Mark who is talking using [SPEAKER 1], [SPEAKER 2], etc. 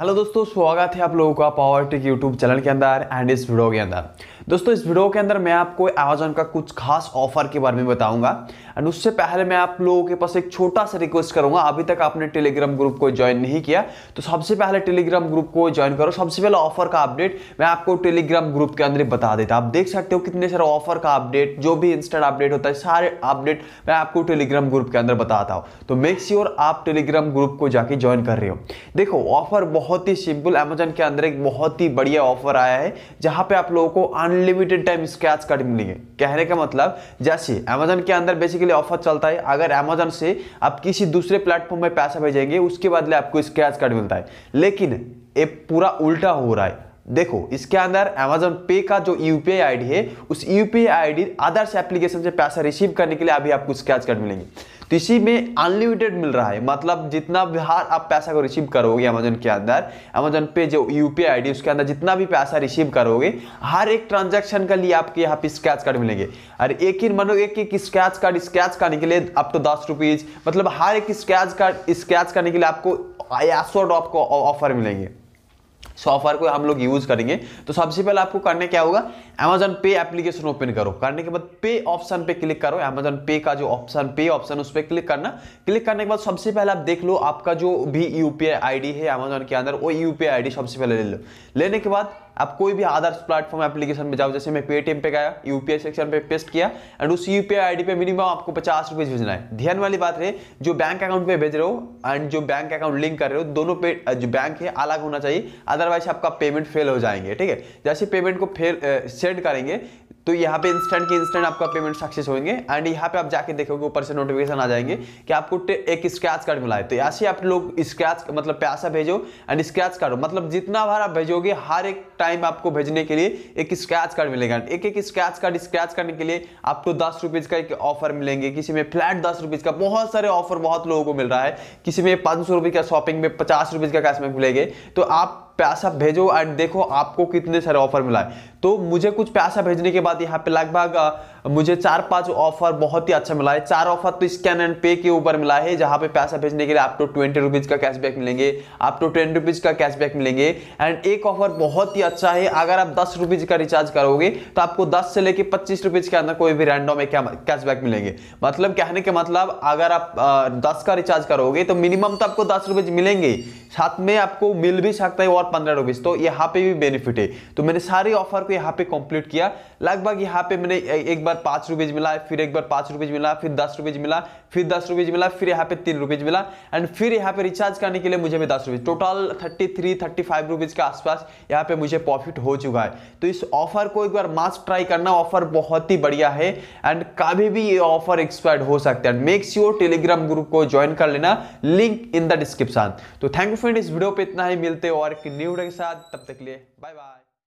[SPEAKER 1] hello दोस्तों स्वागत है आप लोगों का पावर टेक यूट्यूब चैनल के अंदर एंड इस वीडियो के अंदर दोस्तों इस वीडियो के अंदर मैं आपको अमेजोन का कुछ खास ऑफर के बारे में बताऊंगा एंड उससे पहले मैं आप लोगों के पास एक छोटा सा रिक्वेस्ट करूंगा अभी तक आपने टेलीग्राम ग्रुप को ज्वाइन नहीं किया तो सबसे पहले टेलीग्राम ग्रुप को ज्वाइन करो सबसे पहले ऑफर का अपडेट मैं आपको टेलीग्राम ग्रुप के अंदर बता देता आप देख सकते हो कितने सारे ऑफर का अपडेट जो भी इंस्टेंट अपडेट होता है सारे अपडेट मैं आपको टेलीग्राम ग्रुप के अंदर बताता हूँ तो मेक श्योर आप टेलीग्राम ग्रुप को जाके ज्वाइन कर रहे हो देखो ऑफर बहुत बहुत ही सिंपल अमेजन के अंदर एक बहुत ही बढ़िया ऑफर आया है जहां पे आप लोगों को अनलिमिटेड टाइम स्क्रैच कार्ड मिलेंगे कहने का मतलब जैसे अमेजन के अंदर बेसिकली ऑफर चलता है अगर अमेजन से आप किसी दूसरे प्लेटफॉर्म में पैसा भेजेंगे उसके बदले आपको स्क्रैच कार्ड मिलता है लेकिन ये पूरा उल्टा हो रहा है देखो इसके अंदर अमेजोन पे का जो यू पी आई है उस U P I others application से पैसा रिसीव करने के लिए अभी आपको स्क्रैच कार्ड मिलेंगे तो इसी में अनलिमिटेड मिल रहा है मतलब जितना बिहार आप पैसा को रिसीव करोगे अमेजोन के अंदर अमेजोन पे जो यू पी आई डी उसके अंदर जितना भी पैसा रिसीव करोगे हर एक ट्रांजेक्शन के लिए आपके यहाँ पे स्क्रैच कार्ड मिलेंगे और एक ही मानो एक एक स्क्रैच कार्ड स्क्रैच करने के लिए आप तो दस रुपीज़ मतलब हर एक स्क्रैच कार्ड स्क्रैच करने के लिए आपको सौ डॉप को ऑफर मिलेंगे सॉफ्टवेयर को हम लोग यूज़ करेंगे तो सबसे पहले आपको करने क्या होगा अमेजन पे एप्लीकेशन ओपन करो करने के बाद पे ऑप्शन पे क्लिक करो अमेजन पे का जो ऑप्शन पे ऑप्शन उस पर क्लिक करना क्लिक करने के बाद सबसे पहले आप देख लो आपका जो भी आई डी है अमेजोन के अंदर वो आई डी सबसे पहले ले लो लेने के बाद आप कोई भी आदर्श प्लेटफॉर्म एप्लीकेशन में जाओ जैसे मैं पेटीएम पे गया यूपीआई सेक्शन पे पेस्ट किया एंड उस यूपीआई आईडी पे मिनिमम आपको पचास रुपए भेजना है ध्यान वाली बात है जो बैंक अकाउंट पे भेज रहे हो एंड जो बैंक अकाउंट लिंक कर रहे हो दोनों पे जो बैंक है अलग होना चाहिए अदर अदरवाइज आपका पेमेंट फेल हो जाएंगे ठीक है जैसे पेमेंट को फेल सेंड करेंगे तो यहाँ पे इंस्टेंट के इंस्टेंट आपका पेमेंट सक्सेस होंगे एंड यहाँ पे आप जाके देखोगे ऊपर से नोटिफिकेशन आ जाएंगे कि आपको एक स्क्रैच कार्ड मिला है तो ऐसे आप लोग स्क्रैच मतलब पैसा भेजो एंड स्क्रैच कार्ड मतलब जितना बार आप भेजोगे हर एक टाइम आपको भेजने के लिए एक स्क्रैच कार्ड मिलेगा एक एक स्क्रैच कार्ड स्क्रैच करने के लिए आपको दस रुपीज़ का एक ऑफर मिलेंगे किसी में फ्लैट दस रुपीज़ का बहुत सारे ऑफर बहुत लोगों को मिल रहा है किसी में पाँच सौ रुपये का शॉपिंग में पचास रुपीज़ का कैशबैक मिलेंगे तो आप पैसा भेजो एंड देखो आपको कितने सारे ऑफर मिला है तो मुझे कुछ पैसा भेजने के बाद यहाँ पे लगभग मुझे चार पांच ऑफर बहुत ही अच्छा मिला है चार ऑफर तो स्कैन एंड पे के ऊपर मिला है जहाँ पे पैसा भेजने के लिए आप तो ट्वेंटी रुपीज का कैशबैक मिलेंगे आप तो टेन रुपीज का कैशबैक मिलेंगे एंड एक ऑफर बहुत ही अच्छा है अगर आप दस रुपीज का रिचार्ज करोगे तो आपको दस से लेकर पच्चीस रुपीज के अंदर कोई भी रैंडम एक कैशबैक मिलेंगे मतलब कहने के मतलब अगर आप दस का रिचार्ज करोगे तो मिनिमम तो आपको दस रुपीज मिलेंगे साथ में आपको मिल भी सकता है और पंद्रह रुपीज़ तो यहाँ पे भी बेनिफिट है तो मैंने सारे ऑफर को यहाँ पे कंप्लीट किया लगभग यहाँ पे मैंने एक बार पांच रुपीज़ मिला फिर एक बार पांच रुपीज़ मिला फिर दस रुपीज़ मिला फिर दस रुपीज़ मिला फिर यहाँ पे तीन रुपीज़ मिला एंड फिर यहाँ पे रिचार्ज करने के लिए मुझे भी दस rupees total thirty three thirty five rupees के आसपास यहाँ पे मुझे प्रॉफिट हो चुका है तो इस ऑफर को एक बार मास्क ट्राई करना ऑफर बहुत ही बढ़िया है एंड कभी भी ये ऑफर एक्सपायर्ड हो सकता है मेक श्योर टेलीग्राम ग्रुप को ज्वाइन कर लेना लिंक इन द डिस्क्रिप्शन तो थैंक यू फ्रेंड इस वीडियो पे इतना ही मिलते और एक न्यू वीडियो के साथ तब तक के लिए बाय बाय